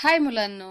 हाय मुलांनो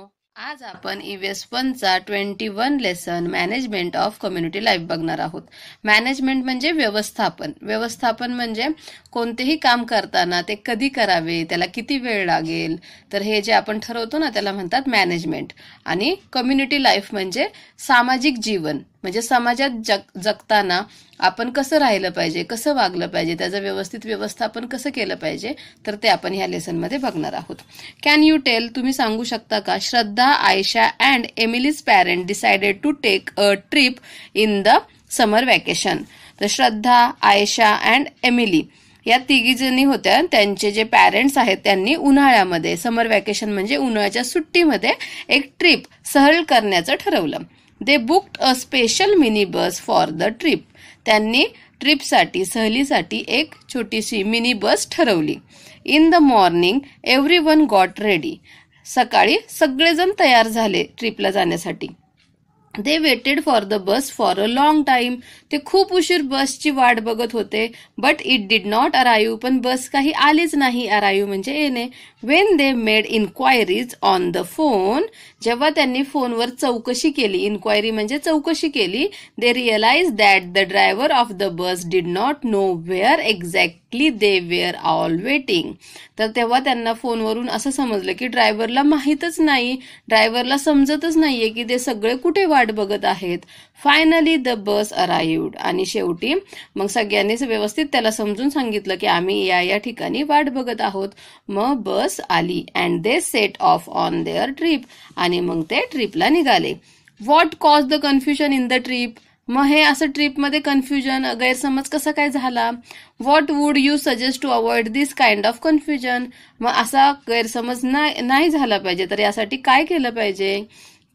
आज आपण एस वनचा twenty one lesson management of community life बघणार आहोत मॅनेजमेंट म्हणजे व्यवस्थापन व्यवस्थापन म्हणजे कोणतेही काम करताना ते कधी करावे त्याला किती वेळ लागेल तर हे जे आपण ठरवतो ना त्याला म्हणतात मॅनेजमेंट आणि कम्युनिटी लाईफ म्हणजे सामाजिक जीवन म्हणजे समाजात जग जगताना आपण कसं राहिलं पाहिजे कसं वागलं पाहिजे त्याचं व्यवस्थित व्यवस्थापन कसं केलं पाहिजे तर ते आपण ह्या लेसनमध्ये बघणार आहोत कॅन यू टेल तुम्ही सांगू शकता का Shraddha Ayesha and Emily's parent decided to take a trip in the summer vacation तर श्रद्धा आयशा अँड एमिली या तिघीजणी होत्या त्यांचे जे पॅरेंट्स आहेत त्यांनी उन्हाळ्यामध्ये समर वॅकेशन म्हणजे उन्हाळ्याच्या सुट्टीमध्ये एक ट्रिप सहल करण्याचं ठरवलं they booked a special mini bus for the trip त्यांनी ट्रिपसाठी सहलीसाठी एक छोटीशी मिनी बस ठरवली in the morning everyone got ready सकाळी सगळेजण तयार झाले ट्रिपला जाण्यासाठी they waited for the bus for a long time ते खूप उशीर बसची वाट बघत होते but it did not arrive पण बस काही आलीच नाही अरायू म्हणजे येणे when they made inquiries on the phone जेव्हा त्यांनी फोनवर चौकशी केली इन्क्वायरी म्हणजे चौकशी केली they realise that the driver of the bus did not know where exactly they were all waiting तर तेव्हा त्यांना फोनवरून असं समजलं की ड्रायव्हरला माहीतच नाही ड्रायव्हरला समजतच नाहीये की ते सगळे कुठे वाट बघत आहेत फायनली द बस अराईव्ड आणि शेवटी मग सगळ्यांनीच व्यवस्थित त्याला समजून सांगितलं की आम्ही या या ठिकाणी वाट बघत आहोत मग बस बस आली and they set off on their trip आणि मग ते ट्रिपला निघाले what cause the confusion in the trip मग हे असं ट्रिपमध्ये कन्फ्युजन गैरसमज कसा काय झाला what would you suggest to avoid this kind of confusion मग असा गैरसमज नाही झाला पाहिजे तर यासाठी काय केलं पाहिजे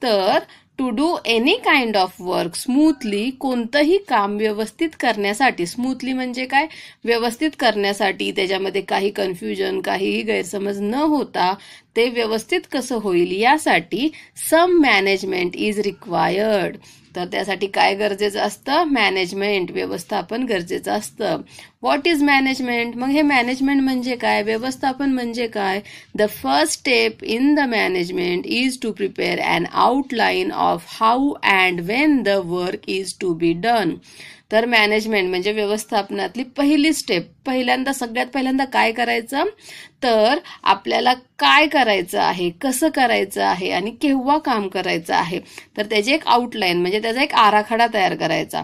तर to do any kind of work smoothly कोणतंही काम व्यवस्थित करण्यासाठी स्मूथली म्हणजे काय व्यवस्थित करण्यासाठी त्याच्यामध्ये काही कन्फ्युजन काहीही गैरसमज न होता ते व्यवस्थित कसं होईल यासाठी सम मॅनेजमेंट इज रिक्वायर्ड तर त्यासाठी काय गरजेचं असतं मॅनेजमेंट व्यवस्थापन गरजेचं असतं व्हॉट इज मॅनेजमेंट मग हे मॅनेजमेंट म्हणजे काय व्यवस्थापन म्हणजे काय the first step in the management is to prepare and outline of how and when the work is to be done तर मॅनेजमेंट म्हणजे व्यवस्थापनातली पहिली स्टेप पहिल्यांदा सगळ्यात पहिल्यांदा काय करायचं तर आपल्याला काय करायचं आहे कसं करायचं आहे आणि केव्हा काम करायचं आहे तर त्याची एक आउटलाईन म्हणजे त्याचा एक आराखडा तयार करायचा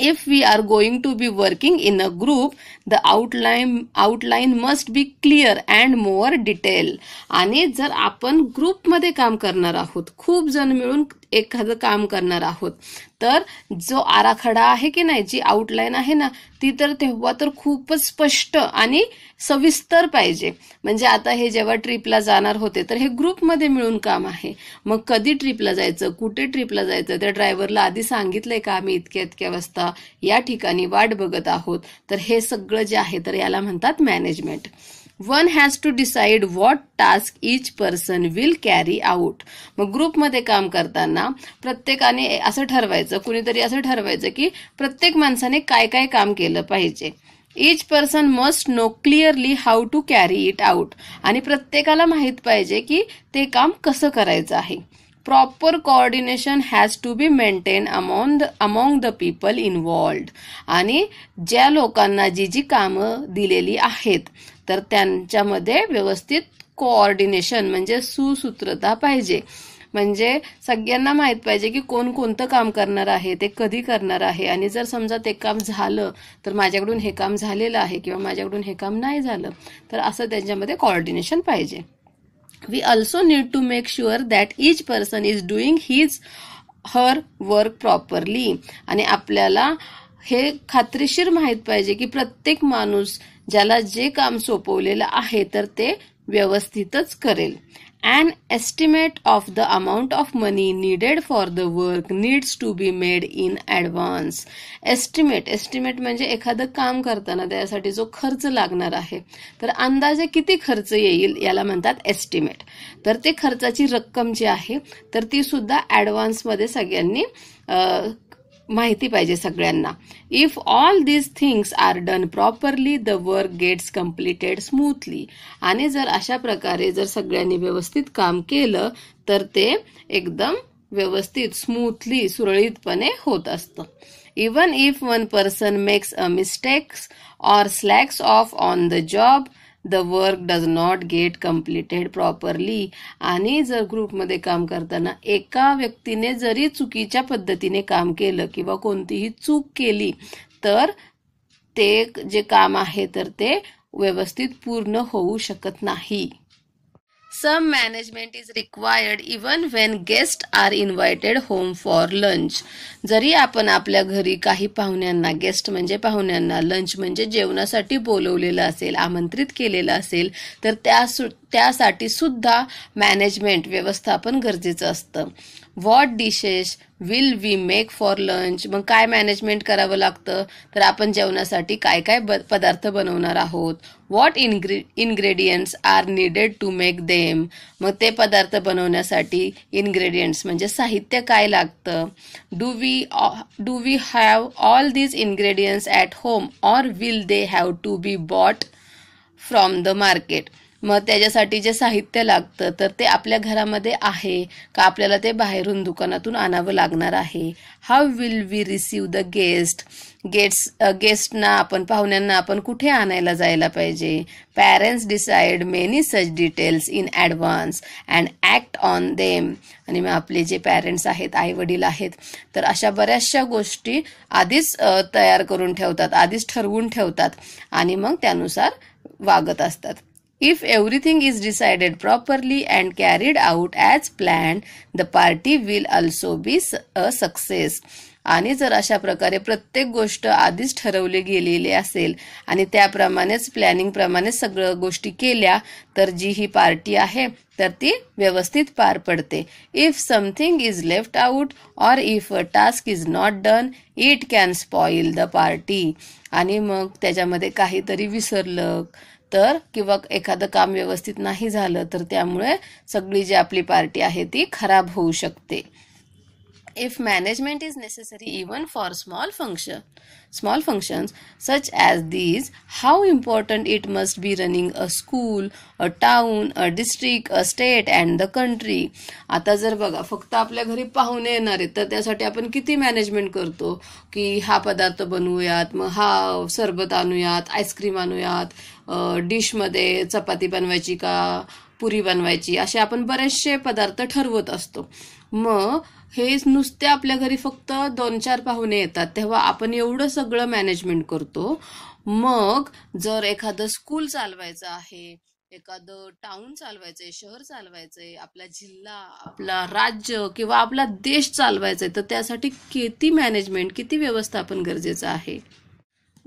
if we are going to be working in a group the outline outline must be clear and more detail आणि जर आपण ग्रुपमध्ये काम करणार आहोत खूप जण मिळून एखादं काम करणार आहोत तर जो आराखडा आहे की नाही जी आउटलाईन आहे ना ती तर तेव्हा तर खूपच स्पष्ट आणि सविस्तर पाहिजे म्हणजे आता हे जेव्हा ट्रिपला जाणार होते तर हे ग्रुपमध्ये मिळून काम आहे मग कधी ट्रिपला जायचं कुठे ट्रिपला जायचं त्या ड्रायव्हरला आधी सांगितलंय का आम्ही इतक्या इतक्या वाजता या ठिकाणी वाट बघत आहोत तर हे सगळं जे आहे तर याला म्हणतात management one has to decide what task each person will carry out मग ग्रुपमध्ये काम करताना प्रत्येकाने असं ठरवायचं कुणीतरी असं ठरवायचं की प्रत्येक माणसाने काय काय काम केलं पाहिजे each person must know clearly how to carry it out आणि प्रत्येकाला माहीत पाहिजे की ते काम कसं करायचं आहे proper coordination has to be maintain among the among the people involved आणि ज्या लोकांना जी जी कामं दिलेली आहेत तर त्यांच्यामध्ये व्यवस्थित कोऑर्डिनेशन म्हणजे सुसूत्रता पाहिजे म्हणजे सगळ्यांना माहीत पाहिजे की कोण कोणतं काम करणार आहे ते कधी करणार आहे आणि जर समजा ते काम झालं तर माझ्याकडून हे काम झालेलं आहे किंवा माझ्याकडून हे काम नाही झालं तर असं त्यांच्यामध्ये कॉर्डिनेशन पाहिजे we also need to make sure that each person is doing his her work properly आणि आपल्याला हे खात्रीशीर माहीत पाहिजे की प्रत्येक माणूस ज्याला जे काम सोपवलेलं आहे तर ते व्यवस्थितच करेल and estimate of the amount of money needed for the work needs to be made in advance estimate estimate म्हणजे एखादं काम करताना त्यासाठी जो खर्च लागणार आहे तर अंदाजे किती खर्च येईल याला म्हणतात एस्टिमेट तर ते खर्चाची रक्कम जी आहे तर ती सुद्धा ॲडव्हान्समध्ये सगळ्यांनी माहिती पाहिजे सगळ्यांना if all these things are done properly the work gets completed smoothly आणि जर अशा प्रकारे जर सगळ्यांनी व्यवस्थित काम केलं तर ते एकदम व्यवस्थित स्मूथली सुरळीतपणे होत असतं even if one person makes a mistakes or slacks off on the job the work does not get completed properly आणि जर ग्रुपमध्ये काम करताना एका व्यक्तीने जरी चुकीच्या पद्धतीने काम केलं किंवा कोणतीही चूक केली तर ते जे काम आहे तर ते व्यवस्थित पूर्ण होऊ शकत नाही some management is required even when guest are invited home for lunch जरी आपण आपल्या घरी काही पाहुण्यांना गेस्ट म्हणजे पाहुण्यांना लंच म्हणजे जेवणासाठी बोलवलेलं असेल आमंत्रित केलेलं असेल तर त्या सु त्यासाठी सुद्धा मॅनेजमेंट व्यवस्थापन गरजेचं असतं what dishes will we make for lunch मग काय मॅनेजमेंट करावं लागतं तर आपण जेवणासाठी काय काय पदार्थ बनवणार आहोत व्हॉट इनग्री ingredients are needed to make them मग ते पदार्थ बनवण्यासाठी इनग्रेडियंट्स म्हणजे साहित्य काय लागतं do we do we have all these ingredients at home or will they have to be bought from the market मग त्याच्यासाठी जे साहित्य लागतं तर ते आपल्या घरामध्ये आहे का आपल्याला ते बाहेरून दुकानातून आणावं लागणार आहे how will we receive the guest guests गेस्टना आपण पाहुण्यांना आपण कुठे आणायला जायला पाहिजे parents decide many such details in advance and act on them आणि मग आपले जे पॅरेंट्स आहेत आई वडील आहेत तर अशा बऱ्याचशा गोष्टी आधीच तयार करून ठेवतात आधीच ठरवून ठेवतात आणि मग त्यानुसार वागत असतात if everything is decided properly and carried out as plan the party will also be a success आणि जर अशा प्रकारे प्रत्येक गोष्ट आधीच ठरवली गेलेली असेल आणि त्याप्रमाणेच प्लॅनिंग प्लॅनिंगप्रमाणे सगळं गोष्टी केल्या तर जी ही पार्टी आहे तर ती व्यवस्थित पार पडते if something is left out or if a task is not done it can spoil the party आणि मग त्याच्यामध्ये काहीतरी विसरलं तर किंवा एखादं काम व्यवस्थित नाही झालं तर त्यामुळे सगळी जी आपली पार्टी आहे ती खराब होऊ शकते if management is necessary even for small function small function such as these how important it must be running a school a town a district a state and the country आता जर बघा फक्त आपल्या घरी पाहुणे येणार आहेत तर त्यासाठी आपण किती मॅनेजमेंट करतो की हा पदार्थ बनवूयात मग हा सरबत आणूयात आईस्क्रीम आणूयात डिशमध्ये चपाती बनवायची का पुरी बनवायची असे आपण बरेचसे पदार्थ ठरवत असतो मग हे नुसते आपल्या घरी फक्त दोन चार पाहुणे येतात तेव्हा आपण एवढं सगळं मॅनेजमेंट करतो मग जर एखादं स्कूल चालवायचं आहे एखादं टाउन चालवायचंय शहर चालवायचंय आपला जिल्हा आपला राज्य किंवा आपला देश चालवायचा आहे तर त्यासाठी किती मॅनेजमेंट किती व्यवस्थापन गरजेचं आहे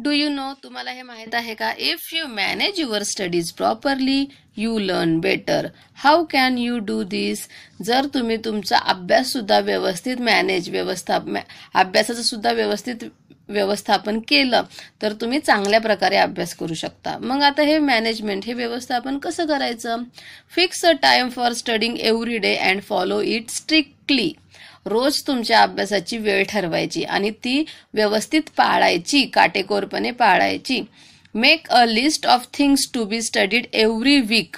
डू यू नो तुम्हाला हे माहीत आहे का if you manage your studies properly you learn better how can you do this जर तुम्ही तुमचा अभ्यास सुद्धा व्यवस्थित मॅनेज व्यवस्थाप अभ्यासाचं सुद्धा व्यवस्थित व्यवस्थापन केलं तर तुम्ही चांगल्या प्रकारे अभ्यास करू शकता मग आता हे मॅनेजमेंट हे व्यवस्थापन कसं करायचं fix a time for studying every day and follow it strictly रोज तुमच्या अभ्यासाची वेळ ठरवायची आणि ती व्यवस्थित पाळायची काटेकोरपणे पाळायची make a list of things to be studied every week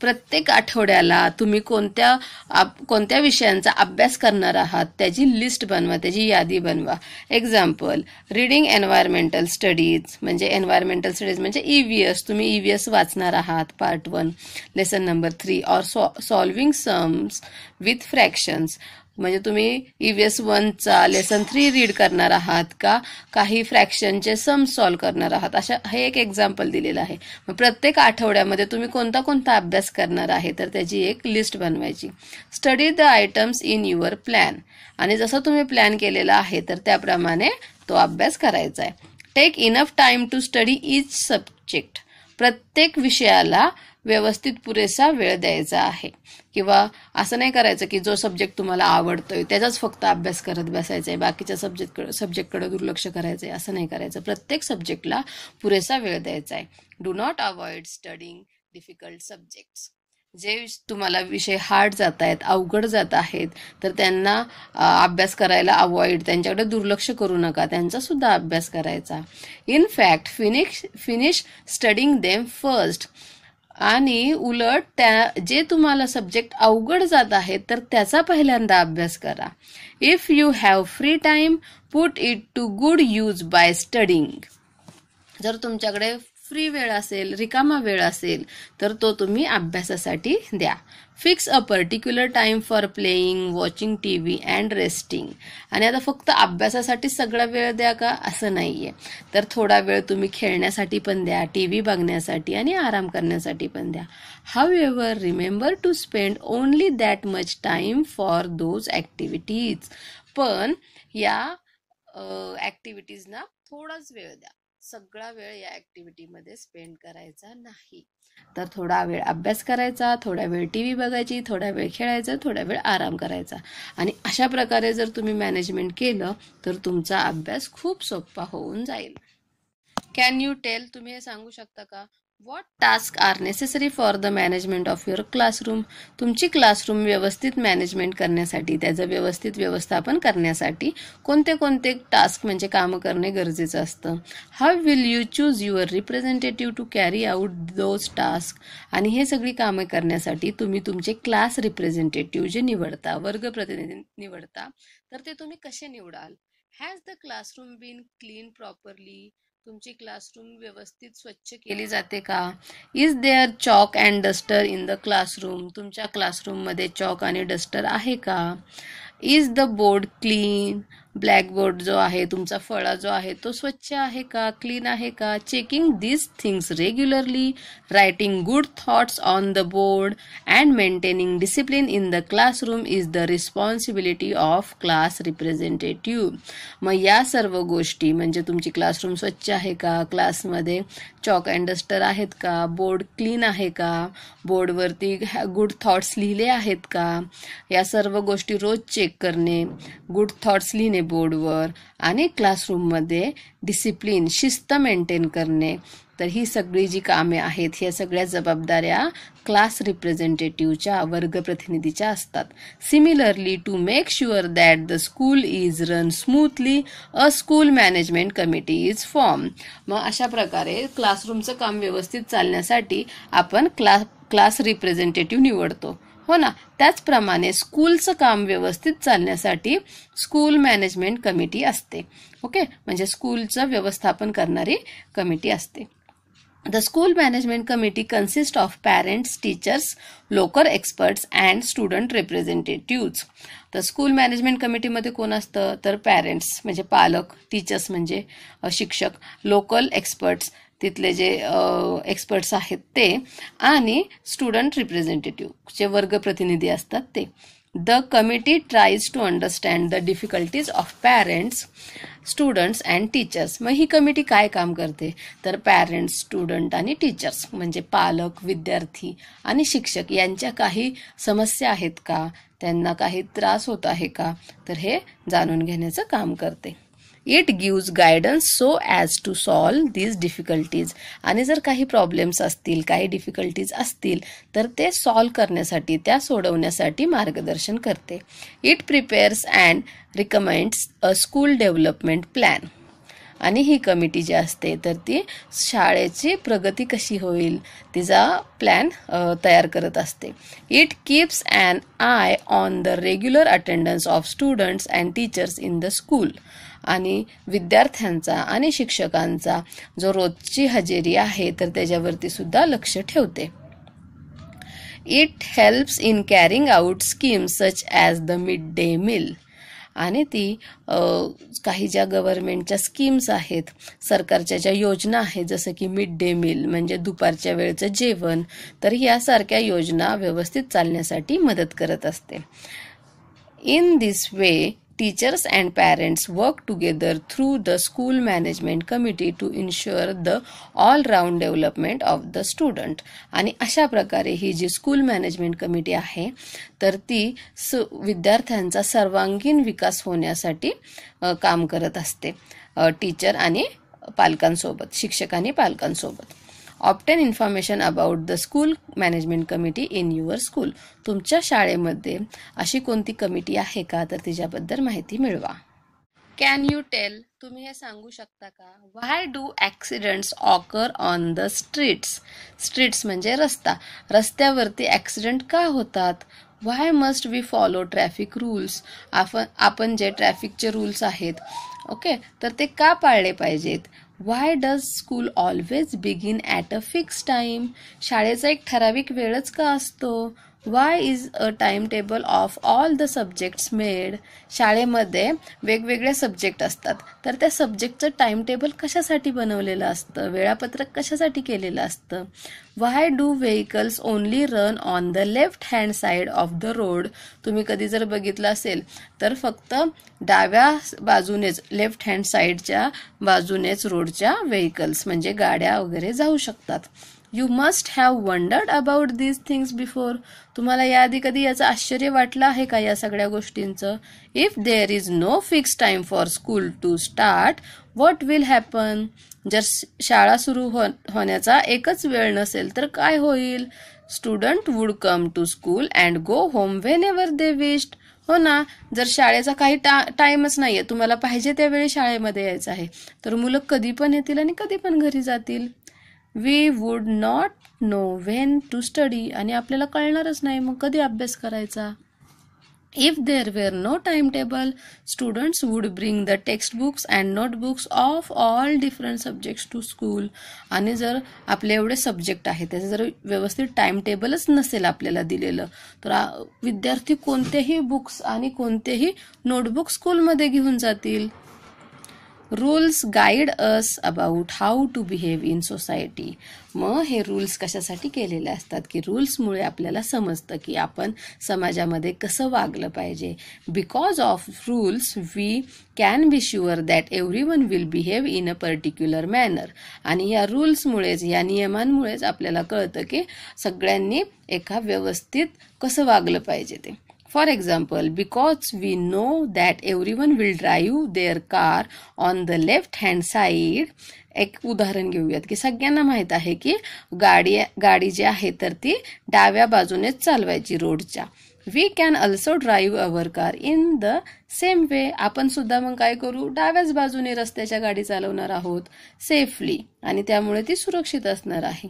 प्रत्येक आठवड्याला तुम्ही कोणत्या कोणत्या विषयांचा अभ्यास करणार आहात त्याची लिस्ट बनवा त्याची यादी बनवा एक्झाम्पल रिडिंग एन्व्हायरमेंटल स्टडीज म्हणजे एन्व्हायरमेंटल स्टडीज म्हणजे ई व्ही एस तुम्ही ई व्ही एस वाचणार आहात part one lesson number three or so solving sums with fractions म्हणजे तुम्ही ई एस वनचा लेसन थ्री रीड करणार आहात का काही फ्रॅक्शनचे सम सॉल्व्ह करणार आहात अशा हे एक एक्झाम्पल दिलेलं आहे मग प्रत्येक आठवड्यामध्ये तुम्ही कोणता कोणता अभ्यास करणार आहे तर त्याची एक लिस्ट बनवायची study the items in your plan आणि जसं तुम्ही प्लॅन केलेला आहे तर त्याप्रमाणे तो अभ्यास करायचा आहे take enough time to study each subject प्रत्येक विषयाला व्यवस्थित पुरेसा वेळ द्यायचा आहे किंवा असं नाही करायचं की जो सब्जेक्ट तुम्हाला आवडतोय त्याचाच फक्त अभ्यास करत बसायचा आहे बाकीच्या सब्जेक्ट सब्जेक्टकडे दुर्लक्ष करायचं आहे असं नाही करायचं प्रत्येक सब्जेक्टला पुरेसा वेळ द्यायचा आहे do not avoid studying difficult subjects जे तुम्हाला विषय हार्ड जात आहेत अवघड जात आहेत तर त्यांना अभ्यास करायला अवॉइड त्यांच्याकडे दुर्लक्ष करू नका त्यांचासुद्धा अभ्यास करायचा in fact finish finish studying them first आणि उलट त्या जे तुम्हाला सब्जेक्ट अवघड जात आहेत तर त्याचा पहिल्यांदा अभ्यास करा if you have free time put it to good use by studying जर तुमच्याकडे फ्री वेळ असेल रिकामा वेळ असेल तर तो तुम्ही अभ्यासासाठी द्या fix a particular time for playing watching T V and resting आणि आता फक्त अभ्यासासाठी सगळा वेळ द्या का असं नाही आहे तर थोडा वेळ तुम्ही खेळण्यासाठी पण द्या टी व्ही बघण्यासाठी आणि आराम करण्यासाठी पण द्या however remember to spend only that much time for those activities पण या ॲक्टिव्हिटीजना थोडाच वेळ द्या सगळा वेळ या ॲक्टिव्हिटीमध्ये स्पेंड करायचा नाही तर थोडा वेळ अभ्यास करायचा थोडा वेळ टी व्ही बघायची थोडा वेळ खेळायचा थोडा वेळ आराम करायचा आणि अशा प्रकारे जर तुम्ही मॅनेजमेंट केलं तर तुमचा अभ्यास खूप सोपा होऊन जाईल कॅन यू टेल तुम्ही हे सांगू शकता का what task are necessary for the management of your classroom तुमची क्लासरूम व्यवस्थित मॅनेजमेंट करण्यासाठी त्याचं व्यवस्थित व्यवस्थापन करण्यासाठी कोणते कोणते टास्क म्हणजे कामं करणे गरजेचं असतं how will you choose your representative to carry out those task आणि हे सगळी कामं करण्यासाठी तुम्ही तुमचे क्लास रिप्रेझेंटेटिव्ह जे निवडता वर्ग प्रतिनिधी निवडता तर ते तुम्ही कसे निवडाल has the classroom been clean properly तुमची क्लासरूम व्यवस्थित स्वच्छ केली जाते का is there chalk and duster in the classroom तुमच्या क्लासरूममध्ये चॉक आणि डस्टर आहे का is the board clean board जो आहे तुमचा फळा जो आहे तो स्वच्छ आहे का क्लीन आहे का checking these things regularly writing good thoughts on the board and maintaining discipline in the classroom is the responsibility of class representative मग या सर्व गोष्टी म्हणजे तुमची क्लासरूम स्वच्छ आहे का क्लासमध्ये चॉक अँड डस्टर आहेत का बोर्ड क्लीन आहे का बोर्डवरती गुड थॉट्स लिहिले आहेत का या सर्व गोष्टी रोज चेक चेक करणे गुड थॉट्स लिहिणे बोर्डवर आणि क्लासरूममध्ये डिसिप्लिन शिस्त मेंटेन करणे तर ही सगळी जी कामे आहेत ह्या सगळ्या जबाबदाऱ्या क्लास रिप्रेझेंटेटिव्हच्या वर्ग प्रतिनिधीच्या असतात similarly to make sure that the school is run smoothly a school management committee is form मग अशा प्रकारे क्लासरूमचं काम व्यवस्थित चालण्यासाठी आपण क्लास क्लास रिप्रेझेंटेटिव्ह निवडतो हो ना त्याचप्रमाणे स्कूलचं काम व्यवस्थित चालण्यासाठी स्कूल मॅनेजमेंट कमिटी असते ओके म्हणजे स्कूलचं व्यवस्थापन करणारी कमिटी असते the school management committee consist of parents teachers local experts and student representatives तर स्कूल मॅनेजमेंट कमिटीमध्ये कोण असतं तर पॅरेंट्स म्हणजे पालक टीचर्स म्हणजे शिक्षक लोकल एक्सपर्ट्स तिथले जे एक्सपर्ट्स आहेत ते आणि स्टुडंट रिप्रेझेंटेटिव्ह जे वर्ग प्रतिनिधी असतात ते the committee tries to understand the difficulties of parents students and teachers मग ही कमिटी काय काम करते तर पॅरेंट्स स्टुडंट आणि टीचर्स म्हणजे पालक विद्यार्थी आणि शिक्षक यांच्या काही समस्या आहेत का त्यांना काही त्रास होत आहे का तर हे जाणून घेण्याचं काम करते it gives guidance so as to solve these difficulties आणि जर काही प्रॉब्लेम्स असतील काही डिफिकल्टीज असतील तर ते सॉल्व्ह करण्यासाठी त्या सोडवण्यासाठी मार्गदर्शन करते it prepares and recommends a school development plan आणि ही कमिटी जी असते तर ती शाळेची प्रगती कशी होईल तिचा प्लॅन तयार करत असते it keeps and eye on the regular attendance of students and teachers in the school आणि विद्यार्थ्यांचा आणि शिक्षकांचा जो रोजची हजेरी आहे तर त्याच्यावरती सुद्धा लक्ष ठेवते it helps in carrying out schemes such as the mid day meal आणि ती काही ज्या गव्हर्मेंटच्या स्कीम्स आहेत सरकारच्या ज्या योजना आहेत जसं की मिड डे मिल म्हणजे दुपारच्या वेळचं जेवण तर यासारख्या योजना व्यवस्थित चालण्यासाठी मदत करत असते in this way Teachers and parents work together through the school management committee to ensure the all-round development of the student. आणि अशा प्रकारे ही जी school management committee आहे तर ती विद्यार्थ्यांचा सर्वांगीण विकास होण्यासाठी काम करत असते टीचर आणि पालकांसोबत शिक्षक आणि obtain information about the school management committee in your school तुमच्या शाळेमध्ये अशी कोणती कमिटी आहे का तर तिच्याबद्दल माहिती मिळवा कॅन यू टेल तुम्ही हे सांगू शकता का why do accidents occur on the streets streets म्हणजे रस्ता रस्त्यावरती ॲक्सिडेंट का होतात why must we follow traffic rules आपण आपण जे ट्रॅफिकचे रूल्स आहेत ओके तर ते का पाळले पाहिजेत why does school always begin at a fix time शाळेचा एक ठराविक वेळच का असतो why is a time table of all the subjects made शाळेमध्ये वेगवेगळे सब्जेक्ट असतात तर त्या सब्जेक्टचं टाइम टेबल कशासाठी बनवलेलं असतं वेळापत्रक कशासाठी केलेलं असतं why do vehicles only run on the left hand side of the road तुम्ही कधी जर बघितलं असेल तर फक्त डाव्या बाजूनेच लेफ्ट हँड साईडच्या बाजूनेच रोडच्या व्हेकल्स म्हणजे गाड्या वगैरे जाऊ शकतात you must have wondered about these things before तुम्हाला याआधी कधी याचं आश्चर्य वाटलं आहे का या सगळ्या गोष्टींचं if there is no fix time for school to start what will happen जर शाळा सुरू हो होण्याचा एकच वेळ नसेल तर काय होईल student would come to school and go home whenever they wished हो ना जर शाळेचा काही टा टाईमच आहे तुम्हाला पाहिजे त्यावेळी शाळेमध्ये यायचं आहे तर मुलं कधी पण येतील आणि कधी पण घरी जातील we would not know when to study आणि आपल्याला कळणारच नाही मग कधी अभ्यास करायचा if there were no time table students would bring the text books and notebooks of all different subjects to school आणि जर आपले एवढे सब्जेक्ट आहे त्याचं जर व्यवस्थित टाइम टेबलच नसेल आपल्याला दिलेलं तर विद्यार्थी कोणतेही बुक्स आणि कोणतेही नोटबुक स्कूलमध्ये घेऊन जातील rules guide us about how to behave in society मग हे रूल्स कशासाठी केलेले असतात की रूल्समुळे आपल्याला समजतं की आपण समाजामध्ये कसं वागलं पाहिजे because of rules we can be sure that every one will behave in a particular manner आणि या रूल्समुळेच या नियमांमुळेच आपल्याला कळतं की सगळ्यांनी एका व्यवस्थित कसं वागलं पाहिजे ते For example, because we know that everyone will drive their car on the left hand side, एक उदाहरण घेऊयात की सगळ्यांना माहीत आहे की गाडी गाडी जी आहे तर ती डाव्या बाजूनेच चालवायची रोडच्या we can also drive our car in the same way आपण सुद्धा मग काय करू डाव्याच बाजूने रस्त्याच्या गाडी चालवणार आहोत सेफली आणि त्यामुळे ती सुरक्षित असणार आहे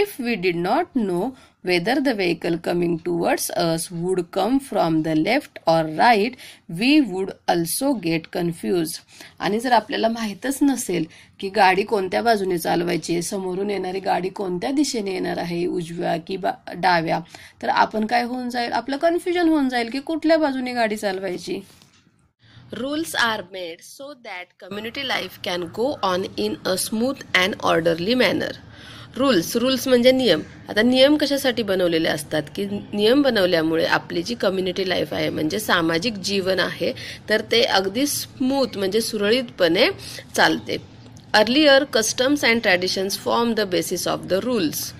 if we did not know whether the vehicle coming towards us would come from the left or right, we would also get confused. आणि जर आपल्याला माहीतच नसेल की गाडी कोणत्या बाजूने चालवायची आहे समोरून येणारी गाडी कोणत्या दिशेने येणार आहे उजव्या की डाव्या तर आपण काय होऊन जाईल आपलं कन्फ्युजन होऊन जाईल की कुठल्या बाजूने गाडी चालवायची rules are made so that community life can go on in a smooth and orderly manner. Rules rules म्हणजे नियम आता नियम कशासाठी बनवलेले असतात की नियम बनवल्यामुळे आपली जी कम्युनिटी लाईफ आहे म्हणजे सामाजिक जीवन आहे तर ते अगदी स्मूथ म्हणजे सुरळीतपणे चालते earlier customs and traditions form the basis of the rules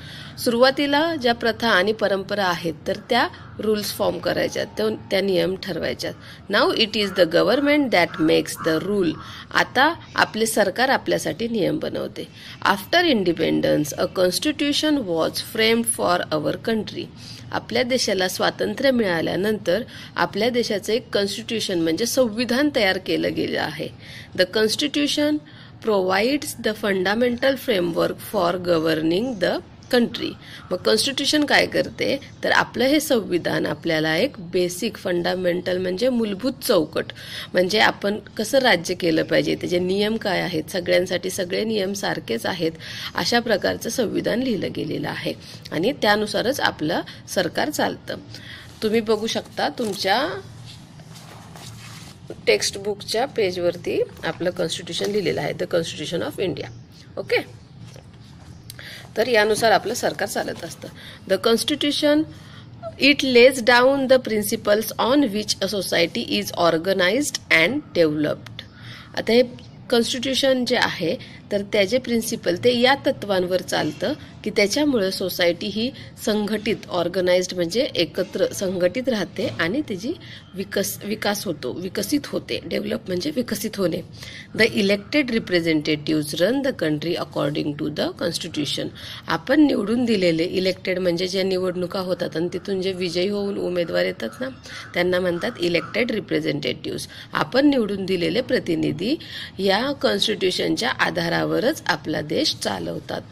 सुरुवातीला ज्या प्रथा आणि परंपरा आहेत तर त्या रूल्स फॉर्म करायच्यात त्या नियम ठरवायच्यात now it is the government that makes the rule आता आपले सरकार आपल्यासाठी नियम बनवते after independence a constitution was frame for our country आपल्या देशाला स्वातंत्र्य मिळाल्यानंतर आपल्या देशाचं एक कॉन्स्टिट्यूशन म्हणजे संविधान तयार केलं गेलं आहे the constitution provides the fundamental framework for governing the country मग कॉन्स्टिट्यूशन काय करते तर आपलं हे संविधान आपल्याला एक बेसिक फंडामेंटल म्हणजे मूलभूत चौकट म्हणजे आपण कसं राज्य केलं पाहिजे त्याचे नियम काय आहेत सगळ्यांसाठी सगळे नियम सारखेच आहेत अशा प्रकारचं संविधान लिहिलं गेलेलं आहे आणि त्यानुसारच आपलं सरकार चालतं तुम्ही बघू शकता तुमच्या टेक्स्टबुकच्या पेजवरती आपलं कॉन्स्टिट्यूशन लिहिलेलं आहे the constitution of India okay तर यानुसार आपलं सरकार चालत असतं the constitution it lays down the principles on which a society is organised and developed आता हे कॉन्स्टिट्यूशन जे आहे तर त्याचे प्रिन्सिपल ते या तत्वांवर चालतं की त्याच्यामुळं सोसायटी ही संघटित ऑर्गनाइज्ड म्हणजे एकत्र संघटित राहते आणि त्याची विकस विकास होतो विकसित होते डेव्हलप म्हणजे विकसित होणे the elected representatives run the country according to the constitution आपण निवडून दिलेले इलेक्टेड म्हणजे ज्या निवडणुका होतात आणि तिथून जे विजयी होऊन उमेदवार येतात ना त्यांना म्हणतात इलेक्टेड रिप्रेझेंटेटिव्ज आपण निवडून दिलेले प्रतिनिधी या कॉन्स्टिट्यूशनच्या आधारात आधारावरच आपला देश चालवतात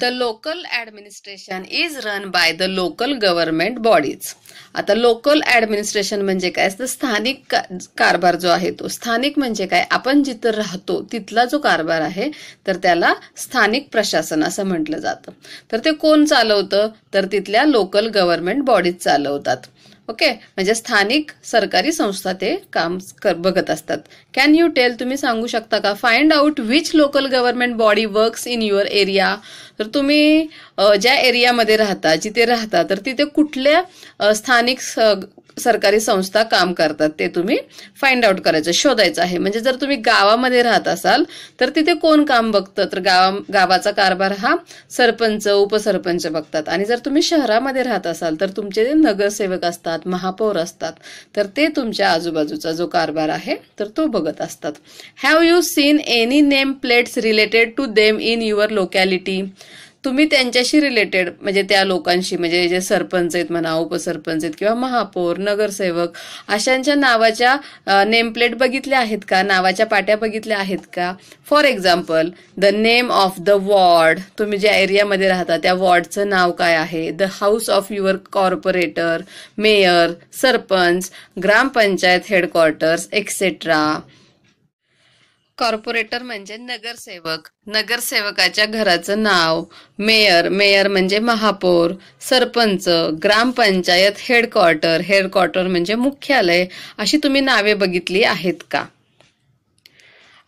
the local administration is run by the local government bodies आता लोकल ॲडमिनिस्ट्रेशन म्हणजे काय तर स्थानिक कारभार जो आहे तो स्थानिक म्हणजे काय आपण जिथं राहतो तिथला जो कारभार आहे तर त्याला स्थानिक प्रशासन असं म्हटलं जातं तर ते कोण चालवतं तर तिथल्या लोकल गव्हर्नमेंट बॉडीज चालवतात ओके म्हणजे स्थानिक सरकारी संस्था ते काम बघत असतात कॅन यू टेल तुम्ही सांगू शकता का find out which local government body works in your area तर तुम्ही ज्या एरियामध्ये राहता जिथे राहता तर तिथे कुठल्या स्थानिक सरकारी संस्था काम करतात ते तुम्ही फाइंड आउट करायचं शोधायचं आहे म्हणजे जर तुम्ही गावामध्ये राहत असाल तर तिथे कोण काम बघतं तर गावा गावाचा कारभार हा सरपंच उपसरपंच बघतात आणि जर तुम्ही शहरामध्ये राहत असाल तर तुमचे नगरसेवक असतात महापौर असतात तर ते तुमच्या आजूबाजूचा जो कारभार आहे तर तो बघत असतात have you seen any name plates related to them in your locality तुम्ही त्यांच्याशी रिलेटेड म्हणजे त्या लोकांशी म्हणजे जे सरपंच आहेत म्हणा उपसरपंच आहेत किंवा महापौर नगरसेवक अशांच्या नावाच्या नेमप्लेट बघितल्या आहेत का नावाच्या पाट्या बघितल्या आहेत का for example the name of the ward तुम्ही ज्या एरियामध्ये राहता त्या वॉर्डचं नाव काय आहे the house of your corporator mayor sarpanch gram panchayat headquarters etcetera corporator म्हणजे नगरसेवक नगरसेवकाच्या घराचं नाव मेयर मेयर म्हणजे महापौर सरपंच ग्रामपंचायत हेडक्वार्टर हेडक्वार्टर म्हणजे मुख्यालय अशी तुम्ही नावे बघितली आहेत का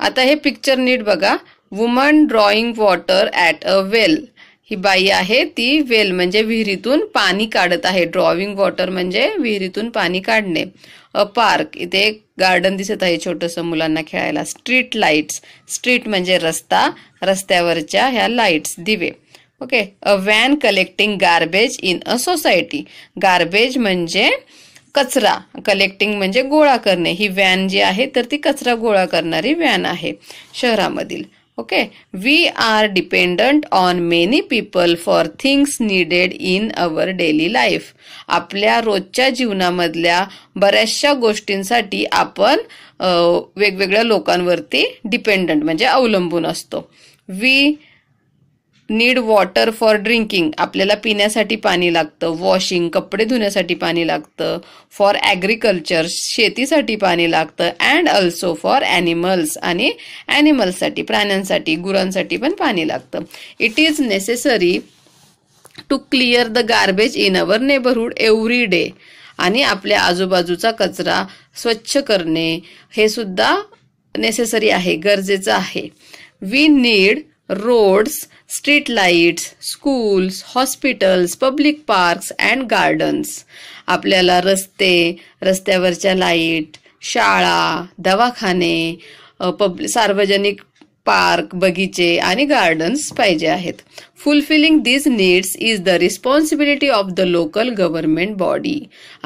आता हे पिक्चर नीट बघा woman drawing water at a well ही बाई आहे ती वेल म्हणजे विहिरीतून पाणी काढत आहे ड्रॉइंग वॉटर म्हणजे विहिरीतून पाणी काढणे अ पार्क इथे एक गार्डन दिसत आहे छोटस मुलांना खेळायला स्ट्रीट लाइट्स स्ट्रीट म्हणजे रस्ता रस्त्यावरच्या ह्या लाइट्स दिवे okay a van collecting garbage in a society garbage म्हणजे कचरा कलेक्टिंग म्हणजे गोळा करणे ही व्हॅन जी आहे तर ती कचरा गोळा करणारी व्हॅन आहे शहरामधील okay we are dependent on many people for things needed in our daily life आपल्या रोजच्या जीवनामधल्या बऱ्याचशा गोष्टींसाठी आपण वेगवेगळ्या लोकांवरती डिपेंडंट म्हणजे अवलंबून असतो we need water for drinking आपल्याला पिण्यासाठी पाणी लागतं वॉशिंग कपडे धुण्यासाठी पाणी लागतं फॉर ॲग्रिकल्चर शेतीसाठी पाणी लागतं अँड अल्सो फॉर ॲनिमल्स आणि ॲनिमल्ससाठी प्राण्यांसाठी गुरांसाठी पण पाणी लागतं it is necessary to clear the garbage in our neighbourhood every day आणि आपल्या आजूबाजूचा कचरा स्वच्छ करणे हे सुद्धा नेसेसरी आहे गरजेचं आहे we need roads, street lights schools hospitals public parks and gardens आपल्याला रस्ते रस्त्यावरच्या लाईट शाळा दवाखाने सार्वजनिक पार्क बगीचे आणि गार्डन्स पाहिजे आहेत fulfilling these needs is the responsibility of the local government body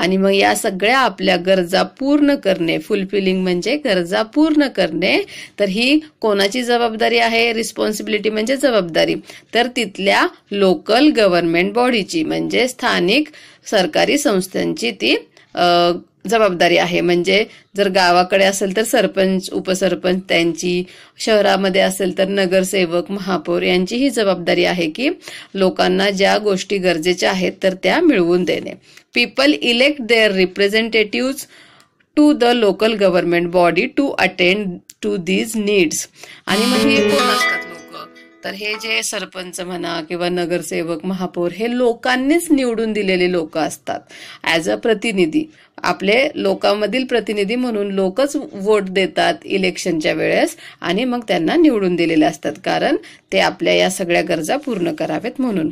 आणि मग या सगळ्या आपल्या गरजा पूर्ण करणे फुलफिलिंग म्हणजे गरजा पूर्ण करणे तर ही कोणाची जबाबदारी आहे रिस्पॉन्सिबिलिटी म्हणजे जबाबदारी तर तिथल्या लोकल गव्हर्नमेंट बॉडीची म्हणजे स्थानिक सरकारी संस्थांची ती जबाबदारी आहे म्हणजे जर गावाकडे असेल तर सरपंच उपसरपंच त्यांची शहरामध्ये असेल तर नगरसेवक महापौर यांची ही जबाबदारी आहे की लोकांना ज्या गोष्टी गरजेच्या आहेत तर त्या मिळवून देणे people elect their representative to the local government body to attend to these needs आणि मग तर हे जे सरपंच म्हणा किंवा नगरसेवक महापौर हे लोकांनीच निवडून दिलेले लोक असतात ॲज अ प्रतिनिधी आपले लोकांमधील प्रतिनिधी म्हणून लोकच वोट देतात इलेक्शनच्या वेळेस आणि मग त्यांना निवडून दिलेले असतात कारण ते आपल्या या सगळ्या गरजा पूर्ण करावेत म्हणून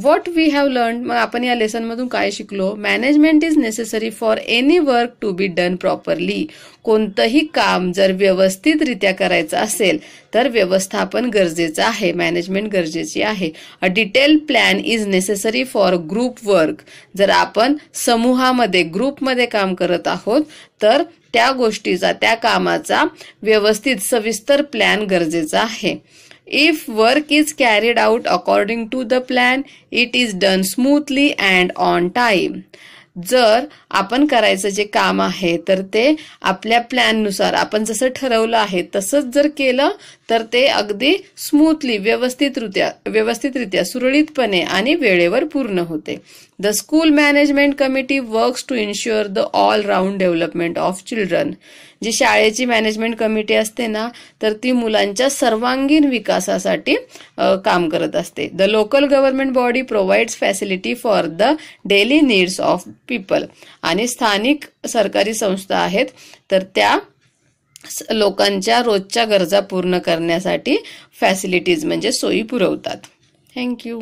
व्हॉट वी हॅव लर्न मग आपण या लेसनमधून काय शिकलो management is necessary for any work to be done properly कोणतंही काम जर व्यवस्थितरित्या करायचं असेल तर व्यवस्थापन गरजेचं आहे मॅनेजमेंट गरजेची आहे a detail plan is necessary for group work जर आपण समूहामध्ये ग्रुपमध्ये काम करत आहोत तर त्या गोष्टीचा त्या कामाचा व्यवस्थित सविस्तर प्लॅन गरजेचा आहे If work is carried out according to the plan, it is done smoothly and on time. जर आपण करायचं जे काम आहे तर ते आपल्या प्लॅननुसार आपण जसं ठरवलं आहे तसंच जर केलं तर ते अगदी स्मूथली व्यवस्थितरित्या व्यवस्थितरित्या सुरळीतपणे आणि वेळेवर पूर्ण होते the school management committee works to ensure the all round development of children जी शाळेची मॅनेजमेंट कमिटी असते ना तर ती मुलांच्या सर्वांगीण विकासासाठी काम करत असते the local government body provides facility for the daily needs of people आणि स्थानिक सरकारी संस्था आहेत तर त्या लोकांच्या रोजच्या गरजा पूर्ण करण्यासाठी फॅसिलिटीज म्हणजे सोयी पुरवतात थँक्यू